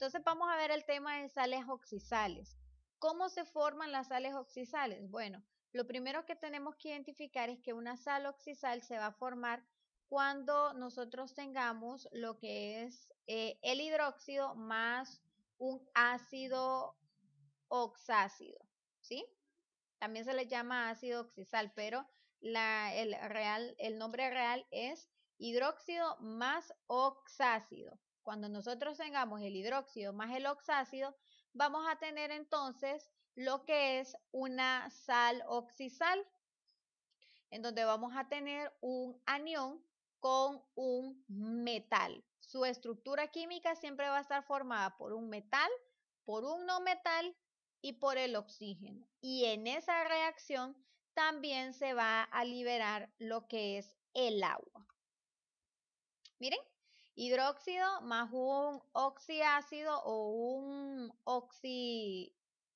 Entonces vamos a ver el tema de sales oxisales. ¿Cómo se forman las sales oxisales? Bueno, lo primero que tenemos que identificar es que una sal oxisal se va a formar cuando nosotros tengamos lo que es eh, el hidróxido más un ácido oxácido, ¿sí? También se le llama ácido oxisal, pero real, el nombre real es hidróxido más oxácido. Cuando nosotros tengamos el hidróxido más el oxácido, vamos a tener entonces lo que es una sal oxisal, en donde vamos a tener un anión con un metal. Su estructura química siempre va a estar formada por un metal, por un no metal y por el oxígeno. Y en esa reacción también se va a liberar lo que es el agua. Miren, hidróxido más un oxiácido o un oxi,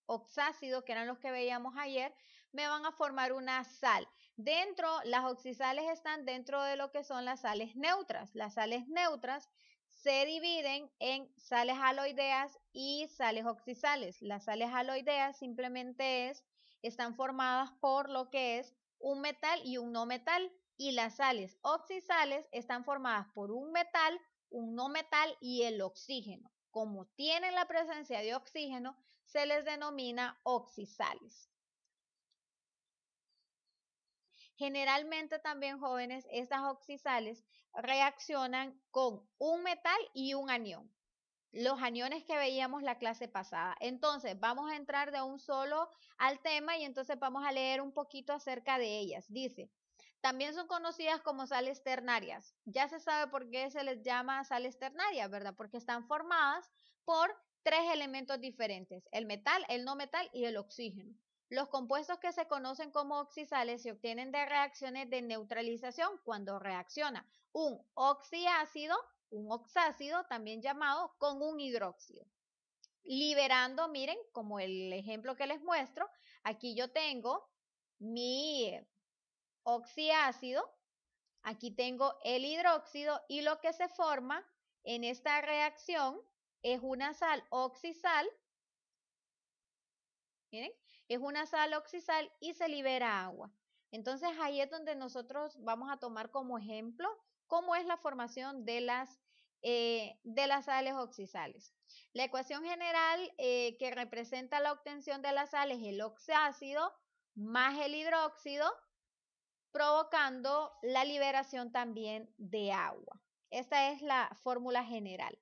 oxácido, que eran los que veíamos ayer, me van a formar una sal. Dentro, las oxisales están dentro de lo que son las sales neutras. Las sales neutras se dividen en sales aloideas y sales oxisales. Las sales aloideas simplemente es, están formadas por lo que es un metal y un no metal. Y las sales oxisales están formadas por un metal un no metal y el oxígeno. Como tienen la presencia de oxígeno, se les denomina oxisales. Generalmente también jóvenes, estas oxisales reaccionan con un metal y un anión. Los aniones que veíamos la clase pasada. Entonces, vamos a entrar de un solo al tema y entonces vamos a leer un poquito acerca de ellas. Dice, también son conocidas como sales ternarias. Ya se sabe por qué se les llama sales ternarias, ¿verdad? Porque están formadas por tres elementos diferentes, el metal, el no metal y el oxígeno. Los compuestos que se conocen como oxisales se obtienen de reacciones de neutralización cuando reacciona un oxiácido, un oxácido también llamado, con un hidróxido. Liberando, miren, como el ejemplo que les muestro, aquí yo tengo mi eh, oxiácido, aquí tengo el hidróxido y lo que se forma en esta reacción es una sal oxisal, es una sal oxisal y se libera agua. Entonces ahí es donde nosotros vamos a tomar como ejemplo cómo es la formación de las, eh, de las sales oxisales. La ecuación general eh, que representa la obtención de la sal es el oxiácido más el hidróxido provocando la liberación también de agua. Esta es la fórmula general.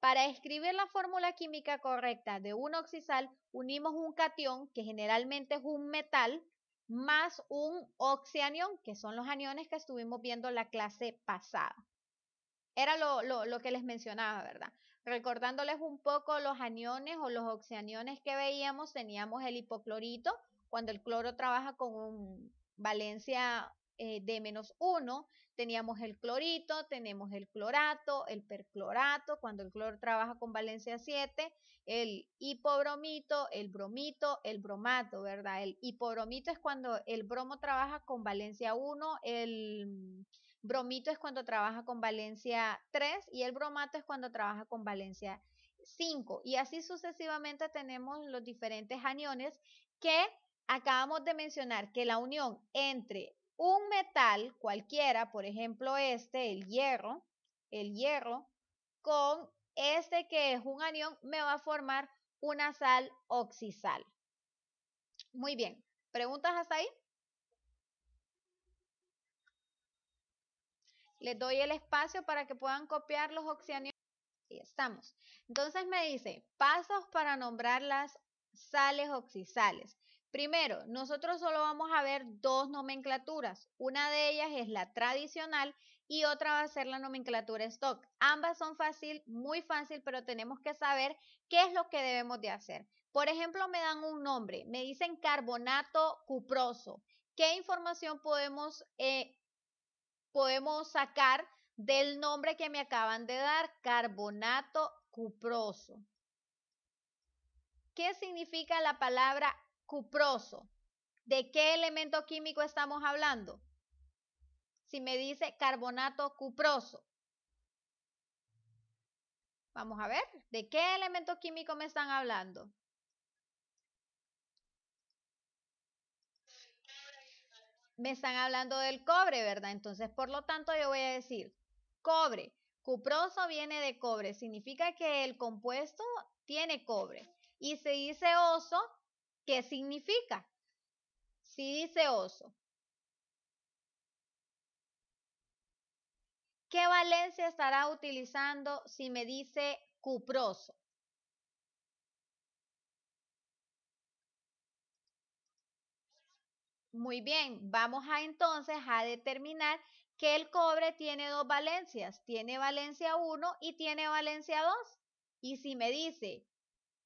Para escribir la fórmula química correcta de un oxisal, unimos un cation, que generalmente es un metal, más un oxianión, que son los aniones que estuvimos viendo la clase pasada. Era lo, lo, que les mencionaba, ¿verdad? Recordándoles un poco los aniones o los oxianiones que veíamos, teníamos el hipoclorito, cuando el cloro trabaja con un valencia eh, de menos 1, teníamos el clorito, tenemos el clorato, el perclorato, cuando el cloro trabaja con valencia 7, el hipobromito, el bromito, el bromato, ¿verdad? El hipobromito es cuando el bromo trabaja con valencia 1, el mm, bromito es cuando trabaja con valencia 3 y el bromato es cuando trabaja con valencia 5. Y así sucesivamente tenemos los diferentes aniones que acabamos de mencionar que la unión entre un metal cualquiera, por ejemplo este, el hierro, el hierro, con este que es un anión, me va a formar una sal oxisal. Muy bien, ¿preguntas hasta ahí? Les doy el espacio para que puedan copiar los oxianiones. Y estamos. Entonces me dice, pasos para nombrar las sales oxisales. Primero, nosotros solo vamos a ver dos nomenclaturas. Una de ellas es la tradicional y otra va a ser la nomenclatura stock. Ambas son fácil, muy fácil, pero tenemos que saber qué es lo que debemos de hacer. Por ejemplo, me dan un nombre, me dicen carbonato cuproso. ¿Qué información podemos, eh, podemos sacar del nombre que me acaban de dar? Carbonato cuproso. ¿Qué significa la palabra cuproso, ¿de qué elemento químico estamos hablando? Si me dice carbonato cuproso. Vamos a ver, ¿de qué elemento químico me están hablando? Me están hablando del cobre, ¿verdad? Entonces, por lo tanto, yo voy a decir cobre. Cuproso viene de cobre, significa que el compuesto tiene cobre. Y se dice oso ¿Qué significa? Si dice oso, ¿qué valencia estará utilizando si me dice cuproso? Muy bien, vamos a entonces a determinar que el cobre tiene dos valencias, tiene valencia 1 y tiene valencia 2. Y si me dice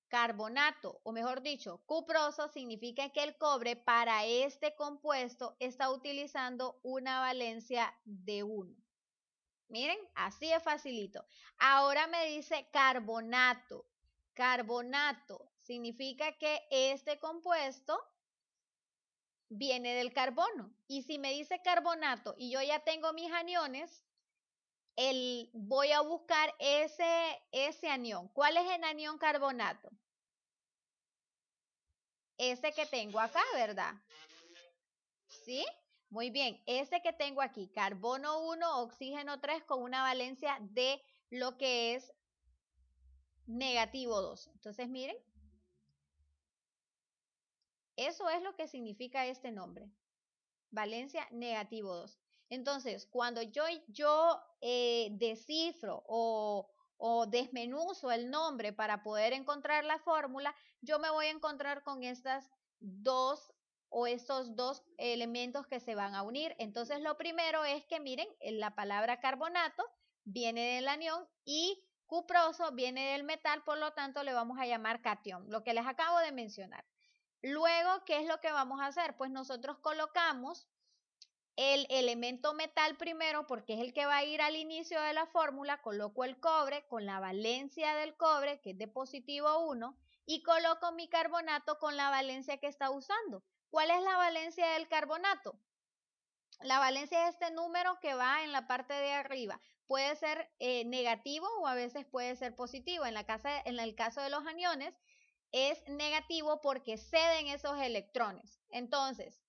Carbonato, o mejor dicho, cuproso significa que el cobre para este compuesto está utilizando una valencia de 1. Miren, así es facilito. Ahora me dice carbonato. Carbonato significa que este compuesto viene del carbono. Y si me dice carbonato y yo ya tengo mis aniones, voy a buscar ese, ese anión. ¿Cuál es el anión carbonato? Ese que tengo acá, ¿verdad? ¿Sí? Muy bien, ese que tengo aquí, carbono 1, oxígeno 3, con una valencia de lo que es negativo 2. Entonces, miren, eso es lo que significa este nombre, valencia negativo 2. Entonces, cuando yo, yo eh, descifro o, o desmenuzo el nombre para poder encontrar la fórmula, yo me voy a encontrar con estas dos o estos dos elementos que se van a unir. Entonces, lo primero es que miren, eh, la palabra carbonato viene del anión y cuproso viene del metal, por lo tanto le vamos a llamar cation, lo que les acabo de mencionar. Luego, ¿qué es lo que vamos a hacer? Pues nosotros colocamos el elemento metal primero porque es el que va a ir al inicio de la fórmula, coloco el cobre con la valencia del cobre que es de positivo 1 y coloco mi carbonato con la valencia que está usando. ¿Cuál es la valencia del carbonato? La valencia es este número que va en la parte de arriba. Puede ser eh, negativo o a veces puede ser positivo. En, la casa, en el caso de los aniones es negativo porque ceden esos electrones. Entonces,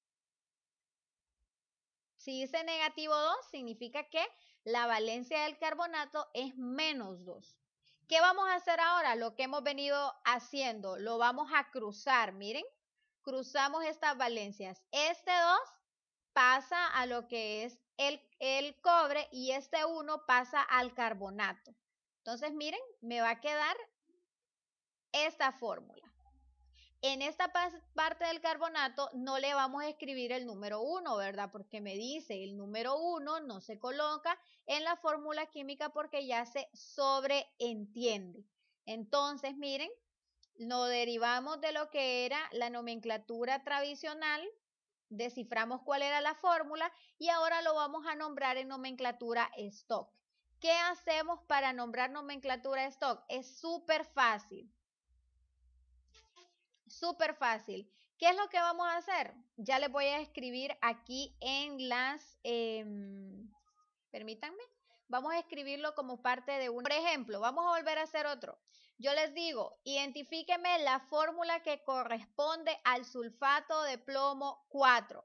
si dice negativo 2, significa que la valencia del carbonato es menos 2. ¿Qué vamos a hacer ahora? Lo que hemos venido haciendo, lo vamos a cruzar, miren. Cruzamos estas valencias. Este 2 pasa a lo que es el, el cobre y este 1 pasa al carbonato. Entonces, miren, me va a quedar esta fórmula. En esta parte del carbonato no le vamos a escribir el número 1, ¿verdad? Porque me dice el número 1 no se coloca en la fórmula química porque ya se sobreentiende. Entonces, miren, lo derivamos de lo que era la nomenclatura tradicional, desciframos cuál era la fórmula y ahora lo vamos a nombrar en nomenclatura stock. ¿Qué hacemos para nombrar nomenclatura stock? Es súper fácil Súper fácil. ¿Qué es lo que vamos a hacer? Ya les voy a escribir aquí en las... Em, permítanme. Vamos a escribirlo como parte de un... Por ejemplo, vamos a volver a hacer otro. Yo les digo, identifíqueme la fórmula que corresponde al sulfato de plomo 4.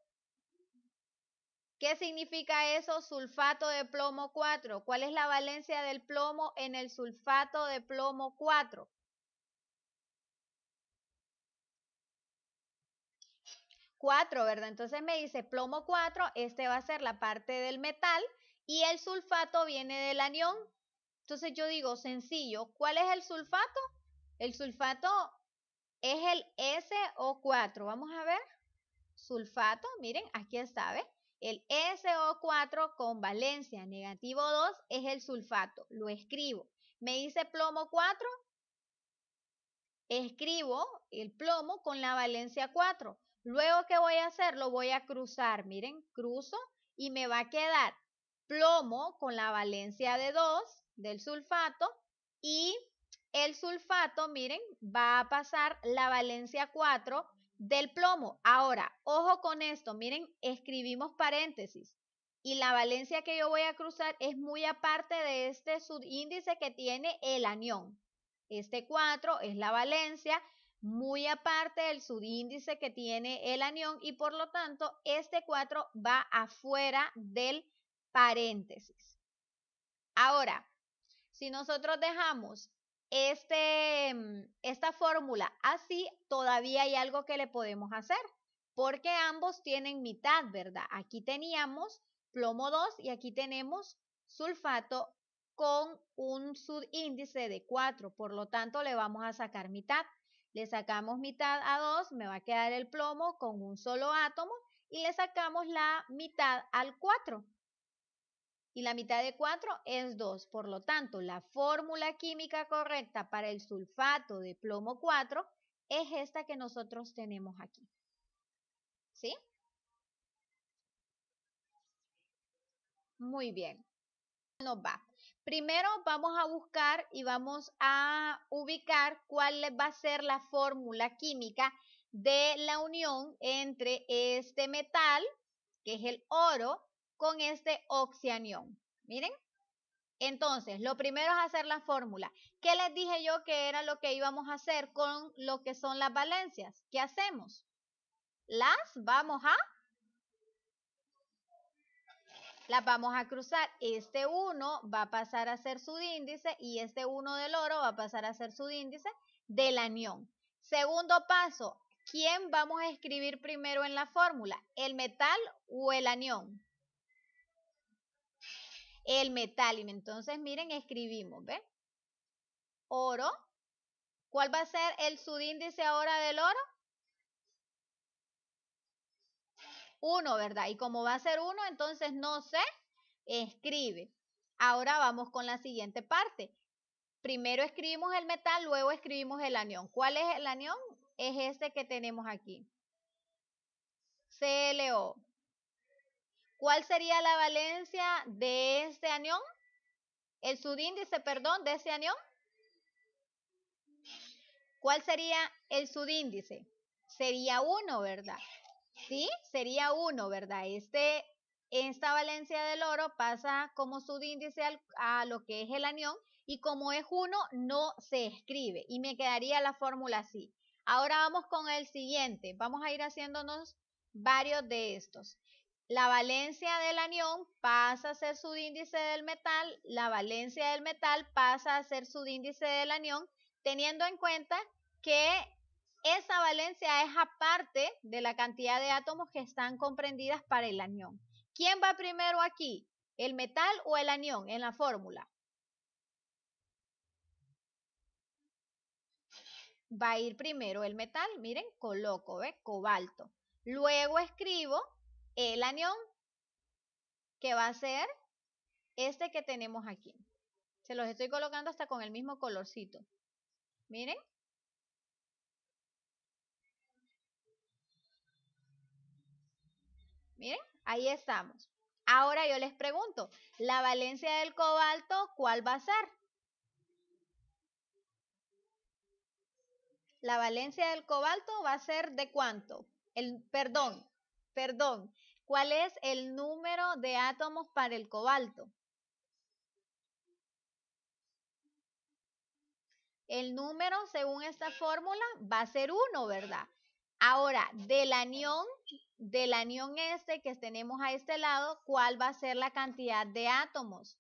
¿Qué significa eso? Sulfato de plomo 4. ¿Cuál es la valencia del plomo en el sulfato de plomo 4? 4, ¿verdad? Entonces me dice plomo 4, este va a ser la parte del metal y el sulfato viene del anión. Entonces yo digo, sencillo, ¿cuál es el sulfato? El sulfato es el SO4. Vamos a ver. Sulfato, miren, aquí está, ¿ves? El SO4 con valencia negativo 2 es el sulfato. Lo escribo. Me dice plomo 4. Escribo el plomo con la valencia 4. Luego, ¿qué voy a hacer? Lo voy a cruzar. Miren, cruzo y me va a quedar plomo con la valencia de 2 del sulfato y el sulfato, miren, va a pasar la valencia 4 del plomo. Ahora, ojo con esto, miren, escribimos paréntesis y la valencia que yo voy a cruzar es muy aparte de este subíndice que tiene el anión. Este 4 es la valencia muy aparte del subíndice que tiene el anión y por lo tanto este 4 va afuera del paréntesis. Ahora, si nosotros dejamos este, mm, esta fórmula así, todavía hay algo que le podemos hacer, porque ambos tienen mitad, ¿verdad? Aquí teníamos plomo 2 y aquí tenemos sulfato con un subíndice de 4, por lo tanto le vamos a sacar mitad. Le sacamos mitad a 2, me va a quedar el plomo con un solo átomo y le sacamos la mitad al 4. Y la mitad de 4 es 2. Por lo tanto, la fórmula química correcta para el sulfato de plomo 4 es esta que nosotros tenemos aquí. ¿Sí? Muy bien. Nos va. Primero vamos a buscar y vamos a ubicar cuál va a ser la fórmula química de la unión entre este metal, que es el oro, con este oxianión. Miren. Entonces, lo primero es hacer la fórmula. ¿Qué les dije yo que era lo que íbamos a hacer con lo que son las valencias? ¿Qué hacemos? Las vamos a las vamos a cruzar. Este 1 va a pasar a ser índice y este 1 del oro va a pasar a ser subíndice del anión. Segundo paso, ¿quién vamos a escribir primero en la fórmula? ¿El metal o el anión? El metal. Y entonces, miren, escribimos, ¿ven? Oro. ¿Cuál va a ser el subíndice ahora del oro? Uno, ¿verdad? Y como va a ser uno, entonces no se escribe. Ahora vamos con la siguiente parte. Primero escribimos el metal, luego escribimos el anión. ¿Cuál es el anión? Es este que tenemos aquí. CLO. ¿Cuál sería la valencia de este anión? El subíndice, perdón, de ese anión. ¿Cuál sería el subíndice? Sería 1, ¿verdad? ¿sí? Sería 1, ¿verdad? Este, esta valencia del oro pasa como subíndice a lo que es el anión y como es 1 no se escribe y me quedaría la fórmula así. Ahora vamos con el siguiente, vamos a ir haciéndonos varios de estos. La valencia del anión pasa a ser subíndice del metal, la valencia del metal pasa a ser subíndice del anión, teniendo en cuenta que esa valencia es aparte de la cantidad de átomos que están comprendidas para el anión. ¿Quién va primero aquí? ¿El metal o el anión en la fórmula? Va a ir primero el metal, miren, coloco, ¿ve? Cobalto. Luego escribo el anión, que va a ser este que tenemos aquí. Se los estoy colocando hasta con el mismo colorcito. Miren, Miren, ahí estamos. Ahora yo les pregunto, ¿la valencia del cobalto cuál va a ser? La valencia del cobalto va a ser de cuánto? El, perdón, perdón. ¿Cuál es el número de átomos para el cobalto? El número, según esta fórmula, va a ser 1, ¿verdad? Ahora, del anión, del anión este que tenemos a este lado, cuál va a ser la cantidad de átomos.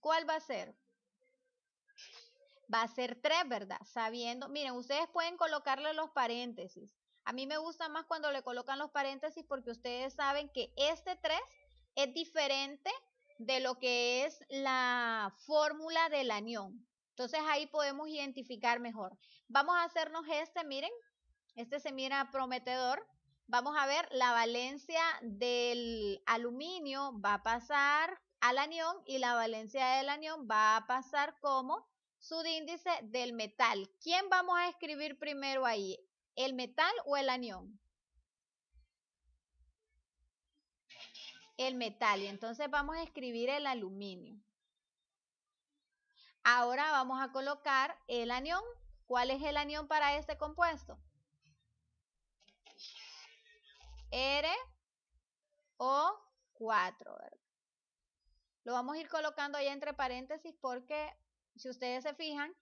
¿Cuál va a ser? Va a ser 3, ¿verdad? Sabiendo, miren, ustedes pueden colocarle los paréntesis. A mí me gusta más cuando le colocan los paréntesis porque ustedes saben que este 3 es diferente de lo que es la fórmula del anión. Entonces ahí podemos identificar mejor. Vamos a hacernos este, miren, este se mira prometedor. Vamos a ver, la valencia del aluminio va a pasar al anión y la valencia del anión va a pasar como índice del metal. ¿Quién vamos a escribir primero ahí? ¿El metal o el anión? El metal. Y entonces vamos a escribir el aluminio. Ahora vamos a colocar el anión. ¿Cuál es el anión para este compuesto? R o 4. ¿verdad? Lo vamos a ir colocando ahí entre paréntesis porque si ustedes se fijan,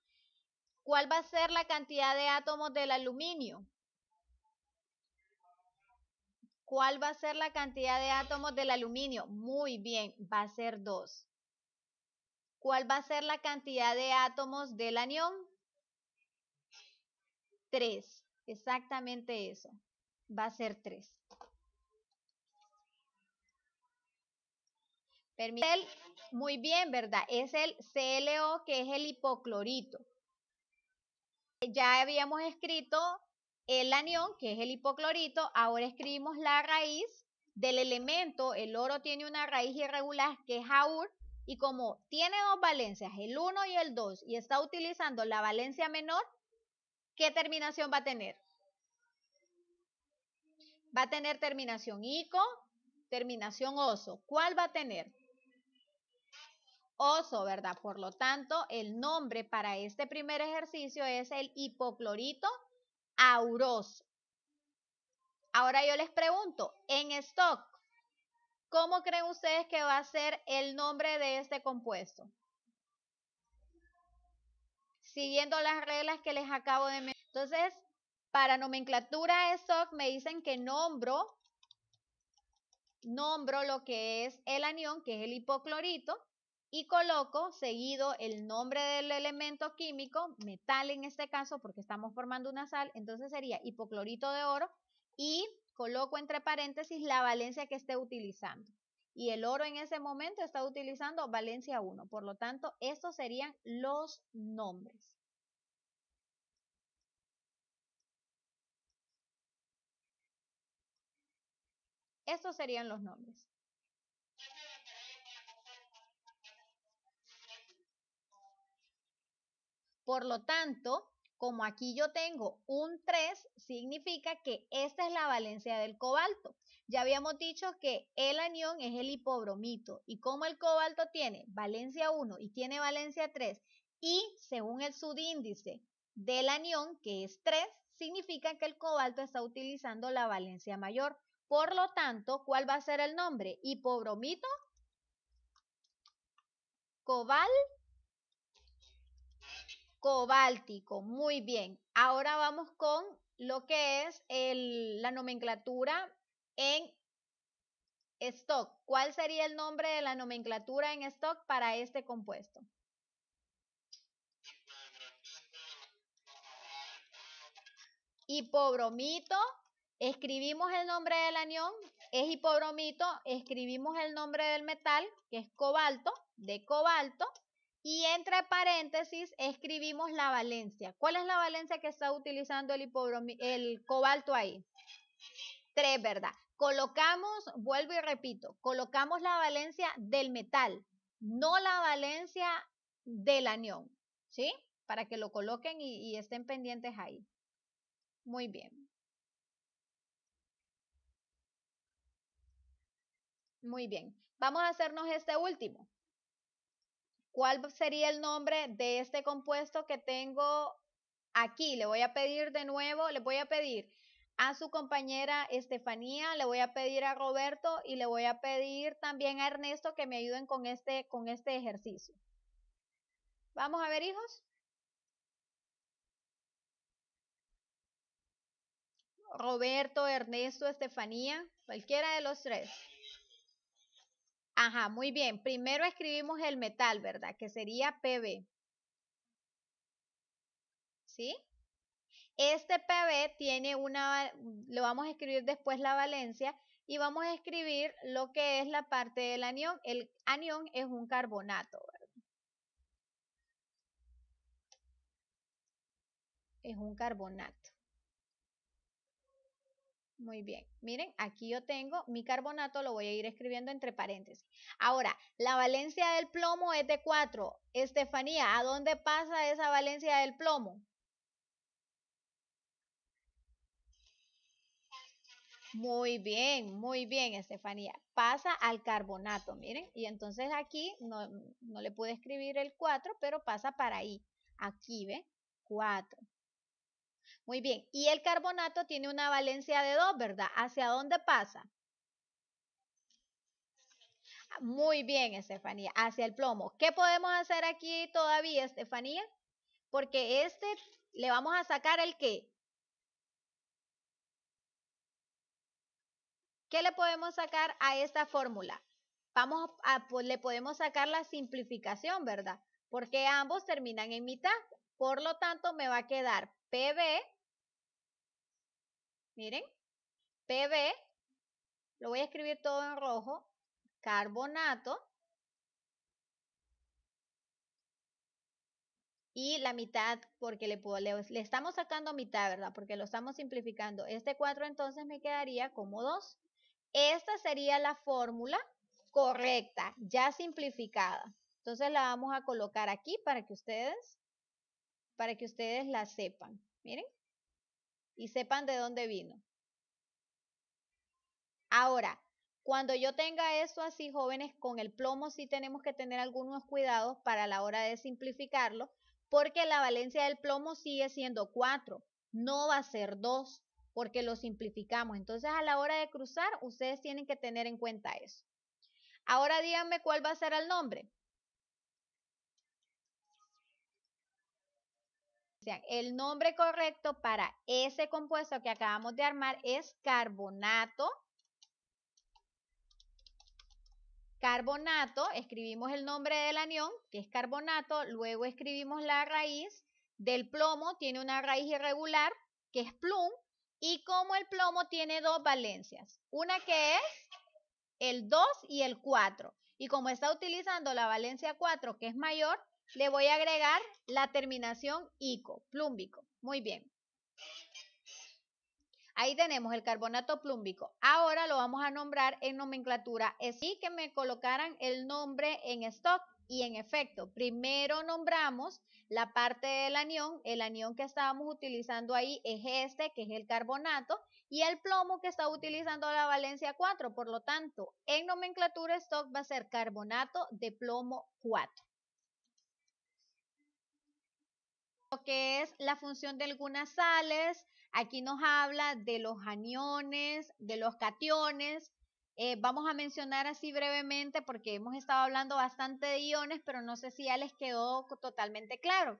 ¿cuál va a ser la cantidad de átomos del aluminio? ¿Cuál va a ser la cantidad de átomos del aluminio? Muy bien, va a ser 2. ¿Cuál va a ser la cantidad de átomos del anión? 3. Exactamente eso. Va a ser 3. muy bien, ¿verdad? Es el CLO, que es el hipoclorito. Ya habíamos escrito el anión, que es el hipoclorito. Ahora escribimos la raíz del elemento. El oro tiene una raíz irregular, que es AUR. Y como tiene dos valencias, el 1 y el 2, y está utilizando la valencia menor, ¿qué terminación va a tener? Va a tener terminación ico, terminación oso. ¿Cuál va a tener? oso, ¿verdad? Por lo tanto, el nombre para este primer ejercicio es el hipoclorito auroso. Ahora yo les pregunto, en stock, ¿cómo creen ustedes que va a ser el nombre de este compuesto? Siguiendo las reglas que les acabo de mencionar. Entonces, para nomenclatura de stock me dicen que nombro, nombro lo que es el anión, que es el hipoclorito, y coloco seguido el nombre del elemento químico, metal en este caso, porque estamos formando una sal, entonces sería hipoclorito de oro y coloco entre paréntesis la valencia que esté utilizando. Y el oro en ese momento está utilizando valencia 1, por lo tanto, estos serían los nombres. Estos serían los nombres. Por lo tanto, como aquí yo tengo un 3, significa que esta es la valencia del cobalto. Ya habíamos dicho que el anión es el hipobromito y como el cobalto tiene valencia 1 y tiene valencia 3 y según el subíndice del anión, que es 3, significa que el cobalto está utilizando la valencia mayor. Por lo tanto, ¿cuál va a ser el nombre? Hipobromito, cobalto cobáltico. Muy bien. Ahora vamos con lo que es la nomenclatura en stock. ¿Cuál sería el nombre de la nomenclatura en stock para este compuesto? Hipobromito, escribimos el nombre del anión, es hipobromito, escribimos el nombre del metal, que es cobalto, de cobalto, y entre paréntesis escribimos la valencia. ¿Cuál es la valencia que está utilizando el, cobalto ahí? Tres, ¿verdad? Colocamos, vuelvo y repito, colocamos la valencia del metal, no la valencia del anión, ¿sí? Para que lo coloquen y estén pendientes ahí. Muy bien. Muy bien. Vamos a hacernos este último. ¿Cuál sería el nombre de este compuesto que tengo aquí? Le voy a pedir de nuevo, le voy a pedir a su compañera Estefanía, le voy a pedir a Roberto y le voy a pedir también a Ernesto que me ayuden con este, con este ejercicio. Vamos a ver, hijos. Roberto, Ernesto, Estefanía, cualquiera de los tres. Ajá, muy bien. Primero escribimos el metal, ¿verdad? Que sería PB. ¿Sí? Este PB tiene una, lo vamos a escribir después la valencia y vamos a escribir lo que es la parte del anión. El anión es un carbonato, ¿verdad? Es un carbonato. Muy bien. Miren, aquí yo tengo mi carbonato, lo voy a ir escribiendo entre paréntesis. Ahora, la valencia del plomo es de 4. Estefanía, ¿a dónde pasa esa valencia del plomo? Muy bien, muy bien, Estefanía. Pasa al carbonato, miren. Y entonces aquí no, le pude escribir el 4, pero pasa para ahí. Aquí, ¿ve? 4. Muy bien, y el carbonato tiene una valencia de 2, ¿verdad? ¿Hacia dónde pasa? Ah, muy bien, Estefanía, hacia el plomo. ¿Qué podemos hacer aquí todavía, Estefanía? Porque este le vamos a sacar el qué. ¿Qué le podemos sacar a esta fórmula? Vamos a, pues, le podemos sacar la simplificación, ¿verdad? Porque ambos terminan en mitad. Por lo tanto, me va a quedar PB, miren, PB, lo voy a escribir todo en rojo, carbonato, y la mitad, porque le, puedo, leer. le, estamos sacando mitad, ¿verdad? Porque lo estamos simplificando. Este 4 entonces me quedaría como 2. Esta sería la fórmula correcta, ya simplificada. Entonces la vamos a colocar aquí para que ustedes para que ustedes la sepan. Miren. Y sepan de dónde vino. Ahora, cuando yo tenga eso así, jóvenes, con el plomo sí tenemos que tener algunos cuidados para la hora de simplificarlo, porque la valencia del plomo sigue siendo 4, no va a ser 2, porque lo simplificamos. Entonces, a la hora de cruzar, ustedes tienen que tener en cuenta eso. Ahora díganme cuál va a ser el nombre. el nombre correcto para ese compuesto que acabamos de armar es carbonato. Carbonato, escribimos el nombre del anión, que es carbonato, luego escribimos la raíz del plomo, tiene una raíz irregular, que es plum, y como el plomo tiene dos valencias, una que es el 2 y el 4, y como está utilizando la valencia 4, que es mayor, le voy a agregar la terminación ico, plúmbico. Muy bien. Ahí tenemos el carbonato plúmbico. Ahora lo vamos a nombrar en nomenclatura. Así que me colocaran el nombre en stock y en efecto. Primero nombramos la parte del anión. El anión que estábamos utilizando ahí es este, que es el carbonato, y el plomo que está utilizando la valencia 4. Por lo tanto, en nomenclatura stock va a ser carbonato de plomo 4. lo que es la función de algunas sales. Aquí nos habla de los aniones, de los cationes. Eh, vamos a mencionar así brevemente porque hemos estado hablando bastante de iones, pero no sé si ya les quedó totalmente claro.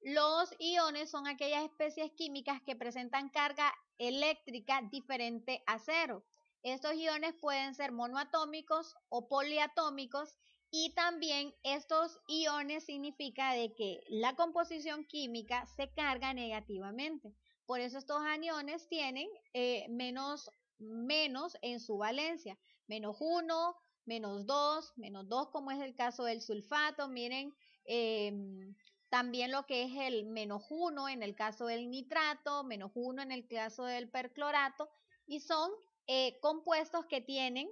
Los iones son aquellas especies químicas que presentan carga eléctrica diferente a cero. Estos iones pueden ser monoatómicos o poliatómicos y también estos iones significa de que la composición química se carga negativamente. Por eso estos aniones tienen eh, menos, menos en su valencia, menos 1, menos 2, menos 2 como es el caso del sulfato. Miren, eh, también lo que es el menos 1 en el caso del nitrato, menos 1 en el caso del perclorato, y son eh, compuestos que tienen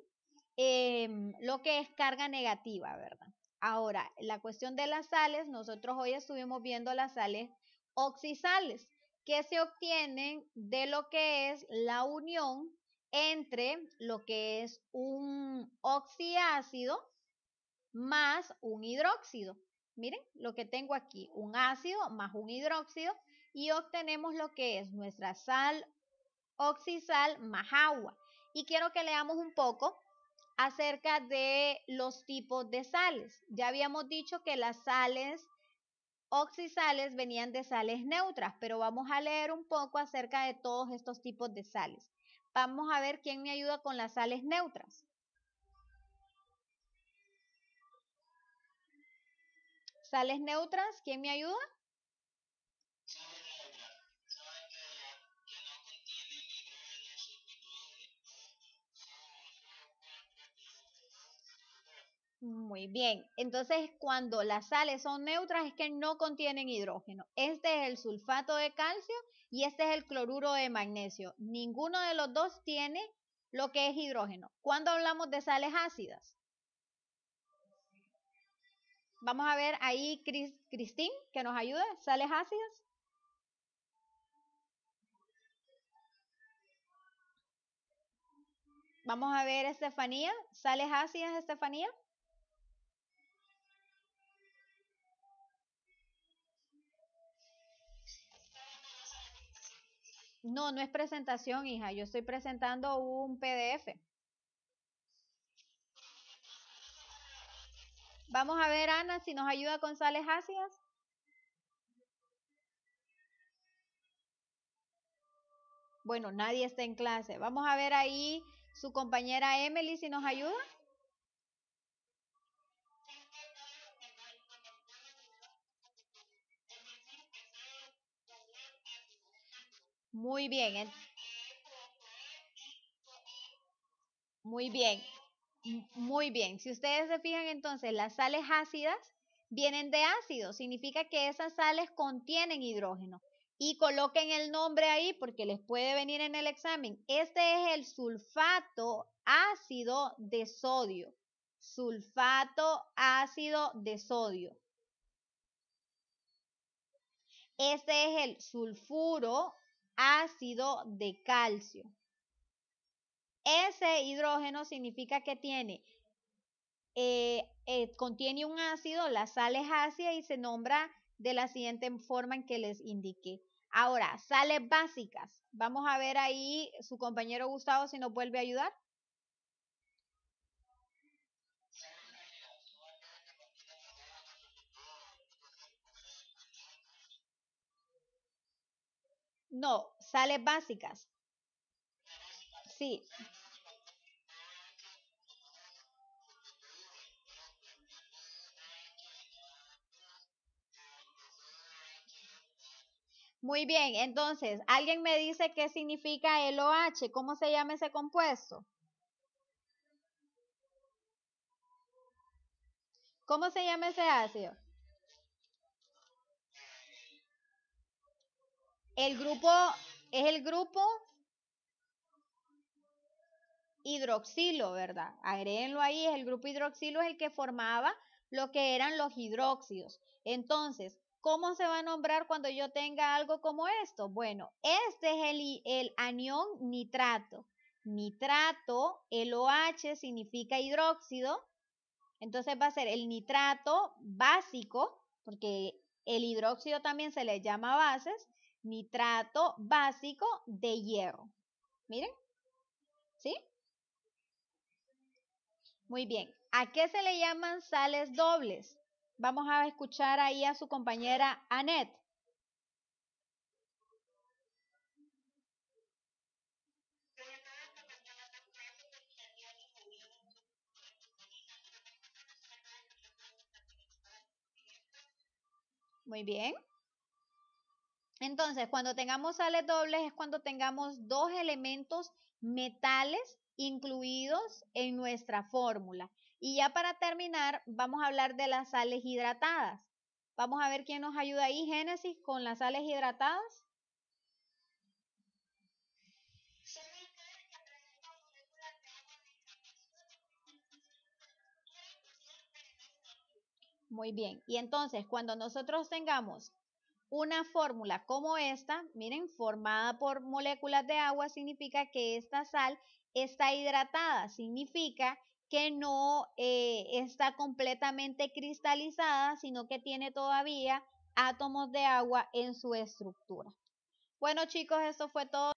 Em, lo que es carga negativa, ¿verdad? Ahora, la cuestión de las sales, nosotros hoy estuvimos viendo las sales oxisales que se obtienen de lo que es la unión entre lo que es un oxiácido más un hidróxido. Miren lo que tengo aquí, un ácido más un hidróxido y obtenemos lo que es nuestra sal oxisal más agua. Y quiero que leamos un poco acerca de los tipos de sales. Ya habíamos dicho que las sales oxisales venían de sales neutras, pero vamos a leer un poco acerca de todos estos tipos de sales. Vamos a ver quién me ayuda con las sales neutras. Sales neutras, ¿quién me ayuda? Muy bien, entonces cuando las sales son neutras es que no contienen hidrógeno. Este es el sulfato de calcio y este es el cloruro de magnesio. Ninguno de los dos tiene lo que es hidrógeno. ¿Cuándo hablamos de sales ácidas? Vamos a ver ahí, Cristín, que nos ayude. sales ácidas. Vamos a ver, Estefanía, sales ácidas, Estefanía. No, no es presentación, hija. Yo estoy presentando un PDF. Vamos a ver, Ana, si nos ayuda González Asias. Bueno, nadie está en clase. Vamos a ver ahí su compañera Emily si nos ayuda. Muy bien. Muy bien. Muy bien. Si ustedes se fijan entonces, las sales ácidas vienen de ácido. Significa que esas sales contienen hidrógeno. Y coloquen el nombre ahí porque les puede venir en el examen. Este es el sulfato ácido de sodio. Sulfato ácido de sodio. Este es el sulfuro ácido de calcio. Ese hidrógeno significa que tiene, eh, eh, contiene un ácido, la sal es ácida y se nombra de la siguiente forma en que les indiqué. Ahora, sales básicas. Vamos a ver ahí su compañero Gustavo si nos vuelve a ayudar. No, sales básicas. Sí. Muy bien, entonces, alguien me dice qué significa el OH, ¿cómo se llama ese compuesto? ¿Cómo se llama ese ácido? El grupo es el grupo hidroxilo, ¿verdad? Agréguenlo ahí, es el grupo hidroxilo es el que formaba lo que eran los hidróxidos. Entonces, ¿cómo se va a nombrar cuando yo tenga algo como esto? Bueno, este es el, el anión nitrato. Nitrato, el OH significa hidróxido, entonces va a ser el nitrato básico, porque el hidróxido también se le llama bases, nitrato básico de hierro. Miren, ¿sí? Muy bien, ¿a qué se le llaman sales dobles? Vamos a escuchar ahí a su compañera Annette. Muy bien. Entonces, cuando tengamos sales dobles es cuando tengamos dos elementos metales incluidos en nuestra fórmula. Y ya para terminar, vamos a hablar de las sales hidratadas. Vamos a ver quién nos ayuda ahí, Génesis, con las sales hidratadas. Muy bien. Y entonces, cuando nosotros tengamos una fórmula como esta, miren, formada por moléculas de agua, significa que esta sal está hidratada, significa que no eh, está completamente cristalizada, sino que tiene todavía átomos de agua en su estructura. Bueno chicos, esto fue todo.